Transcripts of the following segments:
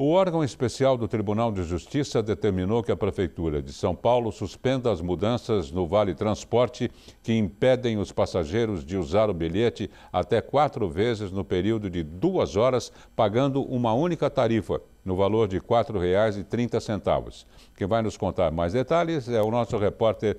O órgão especial do Tribunal de Justiça determinou que a Prefeitura de São Paulo suspenda as mudanças no Vale Transporte que impedem os passageiros de usar o bilhete até quatro vezes no período de duas horas, pagando uma única tarifa, no valor de R$ 4,30. Quem vai nos contar mais detalhes é o nosso repórter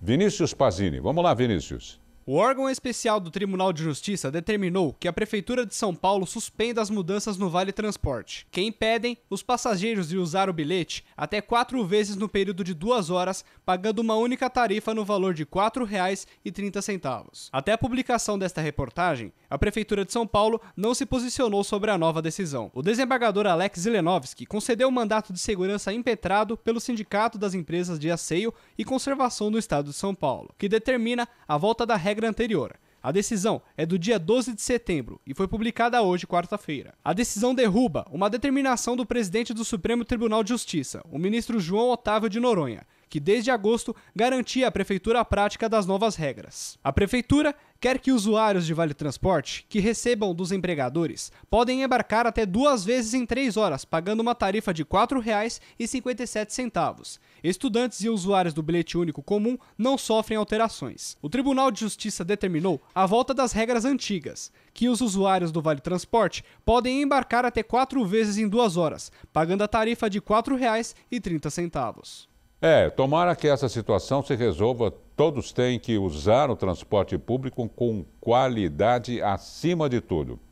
Vinícius Pazini. Vamos lá, Vinícius. O órgão especial do Tribunal de Justiça determinou que a Prefeitura de São Paulo suspenda as mudanças no Vale Transporte, que impedem os passageiros de usar o bilhete até quatro vezes no período de duas horas, pagando uma única tarifa no valor de R$ 4,30. Até a publicação desta reportagem, a Prefeitura de São Paulo não se posicionou sobre a nova decisão. O desembargador Alex Zelenovski concedeu o mandato de segurança impetrado pelo Sindicato das Empresas de Asseio e Conservação do Estado de São Paulo, que determina a volta da regra regra anterior. A decisão é do dia 12 de setembro e foi publicada hoje, quarta-feira. A decisão derruba uma determinação do presidente do Supremo Tribunal de Justiça, o ministro João Otávio de Noronha, que desde agosto garantia à prefeitura a prática das novas regras. A prefeitura quer que usuários de Vale Transporte que recebam dos empregadores podem embarcar até duas vezes em três horas, pagando uma tarifa de R$ 4,57. Estudantes e usuários do bilhete único comum não sofrem alterações. O Tribunal de Justiça determinou a volta das regras antigas, que os usuários do Vale Transporte podem embarcar até quatro vezes em duas horas, pagando a tarifa de R$ 4,30. É, tomara que essa situação se resolva. Todos têm que usar o transporte público com qualidade acima de tudo.